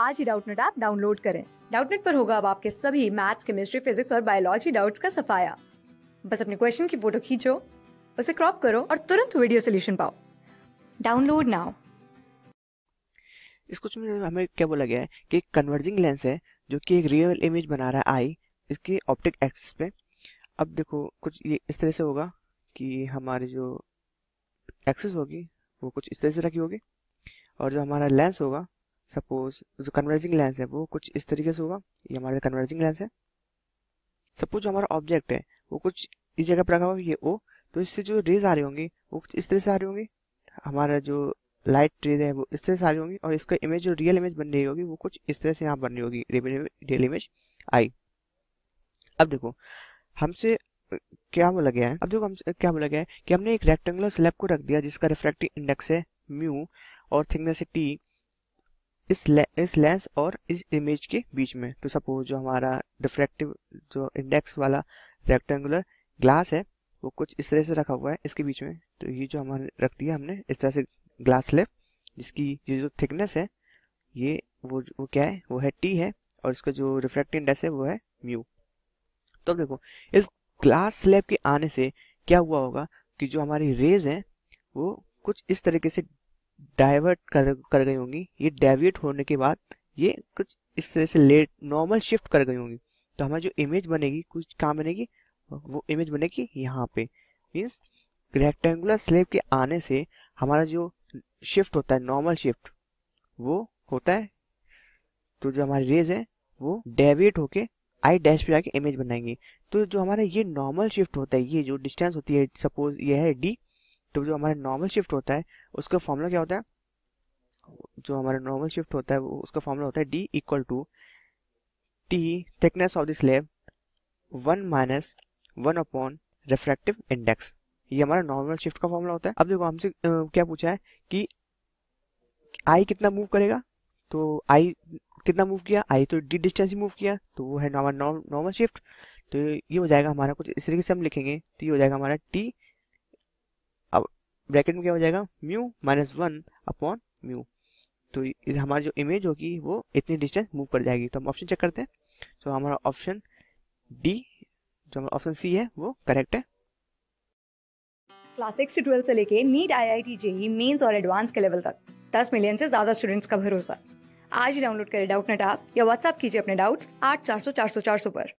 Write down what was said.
आज ही Doubtnut app download करें डाउटनेट पर होगा अब आपके सभी मैथ्स केमिस्ट्री फिजिक्स और बायोलॉजी डाउट्स का सफाया बस अपने क्वेश्चन की फोटो खींचो उसे क्रॉप करो और तुरंत वीडियो सोल्यूशन पाओ डाउनलोड नाउ इस क्वेश्चन में हमें क्या बोला गया है कि एक कन्वर्जिंग लेंस है जो कि एक रियल इमेज बना रहा है आई इसके ऑप्टिक एक्सिस पे अब देखो कुछ ये इस तरह से होगा कि हमारी जो एक्सिस होगी वो कुछ इस तरह से रखी होगी और जो हमारा लेंस होगा सपोज तो जो कन्वर्जिंग लेंस है वो कुछ इस तरीके से होगा ये हमारा कन्वर्जिंग लेंस है सपोज जो हमारा ऑब्जेक्ट है वो कुछ इस जगह पर रखा हुआ ये ओ तो इससे जो रेज आ रही होंगी वो कुछ इस तरह से आ रही होंगी हमारा जो लाइट रेज है वो इस तरह से आ रही होंगी और इसका इमेज जो रियल इमेज बन रही होगी वो कुछ इस तरह से यहाँ बन रही होगी रियल इमेज आई अब देखो हमसे क्या बोला गया है अब देखो हम क्या बोला गया है कि हमने एक रेक्टेंगुलर स्लैब को रख दिया जिसका रिफ्रैक्टिव इंडेक्स है म्यू और थिकनेस है टी इस ले, इस लेंस और इस इमेज के बीच में तो सपोज जो हमारा डिफ्रेक्टिव जो इंडेक्स वाला रेक्टेंगुलर ग्लास है वो कुछ इस तरह से रखा हुआ है इसके बीच में तो ये जो हमारे रख दिया हमने इस तरह से ग्लास स्लिप जिसकी ये जो थिकनेस है ये वो वो क्या है वो है टी है और इसका जो रिफ्रेक्टिव इंडेक्स है वो है म्यू तो देखो इस ग्लास स्लैब के आने से क्या हुआ होगा कि जो हमारी रेज हैं वो कुछ इस तरीके से डाइवर्ट कर कर गई होंगी ये डेविएट होने के बाद ये कुछ इस तरह से लेट नॉर्मल शिफ्ट कर गई होंगी तो हमारी जो इमेज बनेगी कुछ कहाँ बनेगी वो इमेज बनेगी यहाँ पे मीन्स रेक्टेंगुलर स्लेब के आने से हमारा जो शिफ्ट होता है नॉर्मल शिफ्ट वो होता है तो जो हमारी रेज है वो डेविएट होके आई डैश पे जाके इमेज बनाएंगे तो जो हमारा ये नॉर्मल शिफ्ट होता है ये जो डिस्टेंस होती है सपोज ये है डी तो जो हमारा नॉर्मल शिफ्ट होता है उसका फॉर्मूला क्या होता है जो हमारा नॉर्मल शिफ्ट होता है उसका फॉर्मूला होता है D equal to T thickness of the slab one minus one upon refractive index ये हमारा नॉर्मल शिफ्ट का फॉर्मूला होता है अब देखो हमसे क्या पूछा है कि आई कितना मूव करेगा तो आई कितना मूव किया आई तो डी डिस्टेंस ही मूव किया तो वो है नॉर्मल नॉर्मल शिफ्ट तो ये हो जाएगा हमारा कुछ इस तरीके से हम लिखेंगे तो ये हो जाएगा हमारा टी ब्रैकेट में क्या हो जाएगा mu minus one upon mu तो हमारी जो इमेज होगी वो इतनी डिस्टेंस मूव कर जाएगी तो हम ऑप्शन चेक करते हैं तो हमारा ऑप्शन डी जो हमारा ऑप्शन सी है वो करेक्ट है क्लास सिक्स से ट्वेल्थ से लेके NEET I I T JEE mains और एडवांस के लेवल तक दस मिलियन से ज्यादा स्टूडेंट्स का भरोसा आज ही डाउनलोड करें डाउट नेट आप या व्हाट्सअप कीजिए अपने डाउट्स आठ चार सौ चार सौ चार सौ पर